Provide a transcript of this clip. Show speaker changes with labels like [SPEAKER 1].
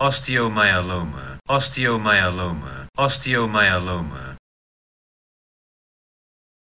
[SPEAKER 1] osteomyeloma, osteomyeloma, osteomyeloma.